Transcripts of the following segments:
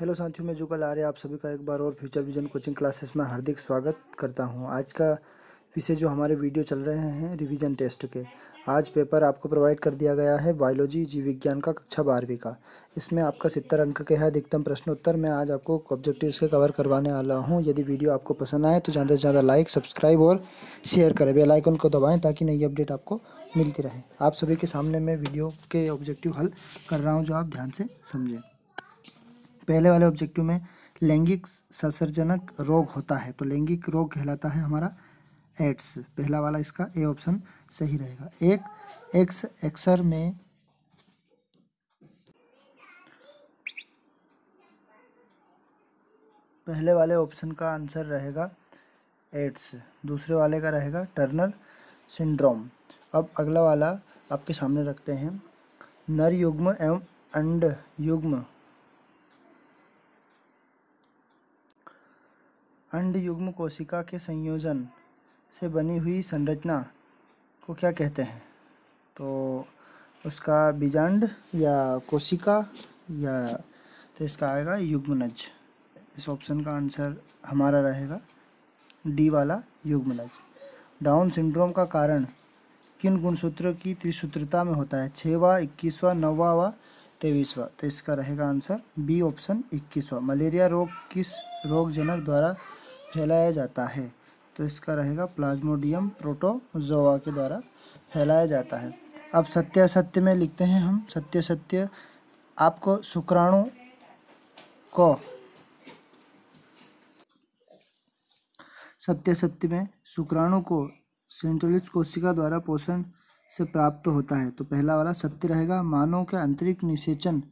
hello साथियों मैं जुगल आर्य आप सभी का एक बार और फ्यूचर विजन कोचिंग क्लासेस में हार्दिक स्वागत करता हूं आज का विषय जो हमारे वीडियो चल रहे हैं रिवीजन टेस्ट के आज पेपर आपको प्रोवाइड कर दिया गया है बायोलॉजी जीव विज्ञान का कक्षा बारहवीं का इसमें आपका सितर अंक के है अधिकतम उत्तर मैं आज आपको ऑब्जेक्टिव से कवर करवाने वाला हूँ यदि वीडियो आपको पसंद आए तो ज़्यादा से ज़्यादा लाइक सब्सक्राइब और शेयर करें बेलाइकन को दबाएँ ताकि नई अपडेट आपको मिलती रहे आप सभी के सामने मैं वीडियो के ऑब्जेक्टिव हल कर रहा हूँ जो आप ध्यान से समझें पहले वाले ऑब्जेक्टिव में लैंगिक ससर्जनक रोग होता है तो लैंगिक रोग कहलाता है हमारा एड्स पहला वाला इसका ए ऑप्शन सही रहेगा एक एक्स एक्सर में पहले वाले ऑप्शन का आंसर रहेगा एड्स दूसरे वाले का रहेगा टर्नर सिंड्रोम अब अगला वाला आपके सामने रखते हैं नर युग्म एवं अंड युग्म अंड युग्म कोशिका के संयोजन से बनी हुई संरचना को क्या कहते हैं तो उसका बीजांड या कोशिका या तो इसका आएगा युग्मनज इस ऑप्शन का आंसर हमारा रहेगा डी वाला युग्मनज डाउन सिंड्रोम का कारण किन गुणसूत्रों की त्रिसूत्रता में होता है छवा इक्कीसवा नौवा व तेईसवा तो इसका रहेगा आंसर बी ऑप्शन इक्कीसवा मलेरिया रोग किस रोगजनक द्वारा फैलाया जाता है तो इसका रहेगा प्लाज्मोडियम प्रोटोजोआ के द्वारा फैलाया जाता है अब सत्य सत्य में लिखते हैं हम सत्य सत्य आपको शुक्राणु को सत्य सत्य में शुक्राणु को सेंट्रलिज कोशिका द्वारा पोषण से प्राप्त होता है तो पहला वाला सत्य रहेगा मानव के अंतरिक्ष निषेचन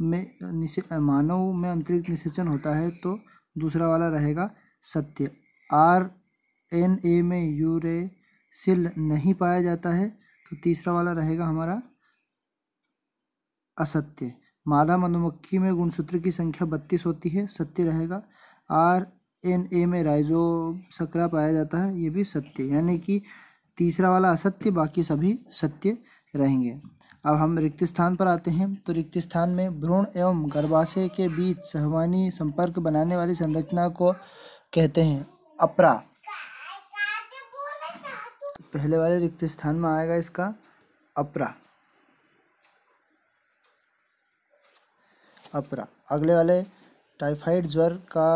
में निसे मानव में अंतरिक्ष निषेचन होता है तो दूसरा वाला रहेगा सत्य आर एन ए में यूरेसिल नहीं पाया जाता है तो तीसरा वाला रहेगा हमारा असत्य मादा मधुमक्खी में गुणसूत्र की संख्या बत्तीस होती है सत्य रहेगा आर एन ए में राइजो सक्रा पाया जाता है ये भी सत्य यानी कि तीसरा वाला असत्य बाकी सभी सत्य रहेंगे अब हम रिक्त स्थान पर आते हैं तो रिक्त स्थान में भ्रूण एवं गर्भाशय के बीच सहवानी संपर्क बनाने वाली संरचना को कहते हैं अपरा पहले वाले रिक्त स्थान में आएगा इसका अपरा अपरा अगले वाले टाइफाइड ज्वर का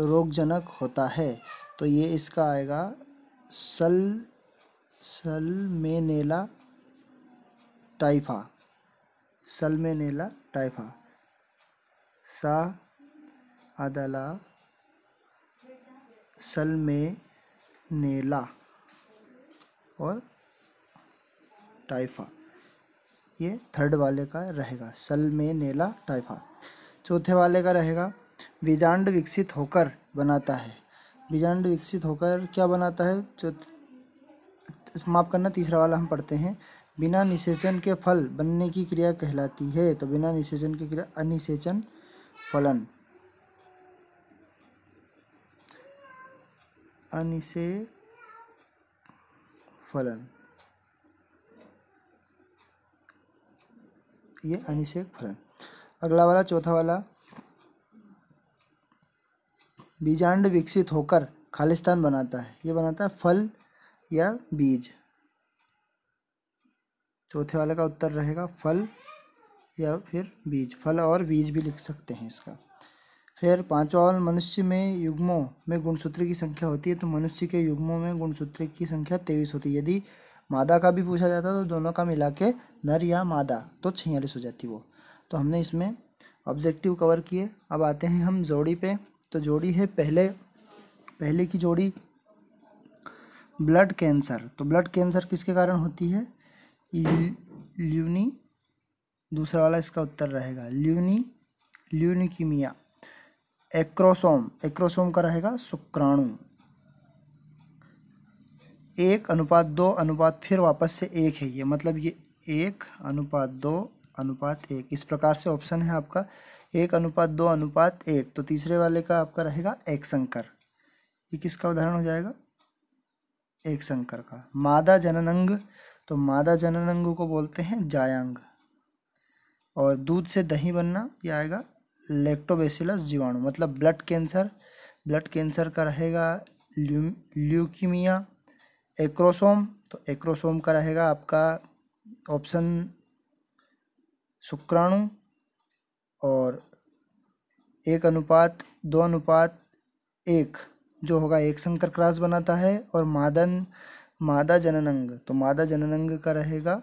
रोगजनक होता है तो ये इसका आएगा सल सलमेनेला टाइफा सलमेनेला टाइफा सा अदला सलमे नेला और टाइफा ये थर्ड वाले का रहेगा नेला टाइफा चौथे वाले का रहेगा बीजांड विकसित होकर बनाता है बीजांड विकसित होकर क्या बनाता है माफ़ करना तीसरा वाला हम पढ़ते हैं बिना निषेचन के फल बनने की क्रिया कहलाती है तो बिना निषेचन की क्रिया अनिषेचन फलन अनिषे फलन ये अनिषेक फलन अगला वाला चौथा वाला बीजांड विकसित होकर खालिस्तान बनाता है ये बनाता है फल या बीज चौथे वाले का उत्तर रहेगा फल या फिर बीज फल और बीज भी लिख सकते हैं इसका फिर पांचवा और मनुष्य में युग्मों में गुणसूत्र की संख्या होती है तो मनुष्य के युग्मों में गुणसूत्र की संख्या तेईस होती है यदि मादा का भी पूछा जाता तो दोनों का मिला के नर या मादा तो छियालीस हो जाती वो तो हमने इसमें ऑब्जेक्टिव कवर किए अब आते हैं हम जोड़ी पे तो जोड़ी है पहले पहले की जोड़ी ब्लड कैंसर तो ब्लड कैंसर किसके कारण होती है ल्यूनी दूसरा वाला इसका उत्तर रहेगा ल्यूनी ल्यूनिकीमिया एक्रोसोम एक्रोसोम का रहेगा शुक्राणु एक अनुपात दो अनुपात फिर वापस से एक है ये मतलब ये एक अनुपात दो अनुपात एक इस प्रकार से ऑप्शन है आपका एक अनुपात दो अनुपात एक तो तीसरे वाले का आपका रहेगा एक संकर ये किसका उदाहरण हो जाएगा एक संकर का मादा जननंग तो मादा जनन अंग को बोलते हैं जायांग और दूध से दही बनना यह आएगा लेक्टोबेसिलस जीवाणु मतलब ब्लड कैंसर ब्लड कैंसर का रहेगा ल्यूकीमिया एक्रोसोम तो एक्रोसोम का रहेगा आपका ऑप्शन शुक्राणु और एक अनुपात दो अनुपात एक जो होगा एक संकर क्रास बनाता है और मादन मादा जननंग तो मादा जननंग का रहेगा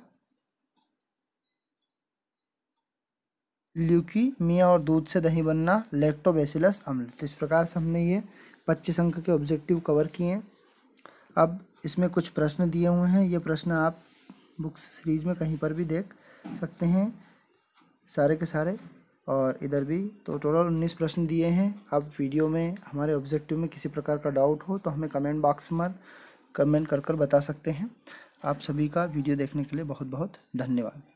ल्यूकी मिया और दूध से दही बनना लेक्टोबेसिलस अम्ल तो इस प्रकार से हमने ये पच्चीस अंक के ऑब्जेक्टिव कवर किए हैं अब इसमें कुछ प्रश्न दिए हुए हैं ये प्रश्न आप बुक्स सीरीज में कहीं पर भी देख सकते हैं सारे के सारे और इधर भी तो टोटल उन्नीस प्रश्न दिए हैं अब वीडियो में हमारे ऑब्जेक्टिव में किसी प्रकार का डाउट हो तो हमें कमेंट बॉक्स में कमेंट कर कर बता सकते हैं आप सभी का वीडियो देखने के लिए बहुत बहुत धन्यवाद